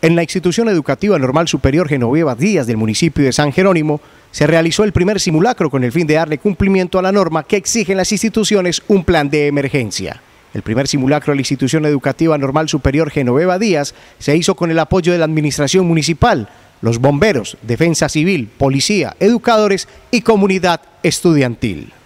En la institución educativa normal superior Genoveva Díaz del municipio de San Jerónimo se realizó el primer simulacro con el fin de darle cumplimiento a la norma que exigen las instituciones un plan de emergencia. El primer simulacro a la institución educativa normal superior Genoveva Díaz se hizo con el apoyo de la administración municipal, los bomberos, defensa civil, policía, educadores y comunidad estudiantil.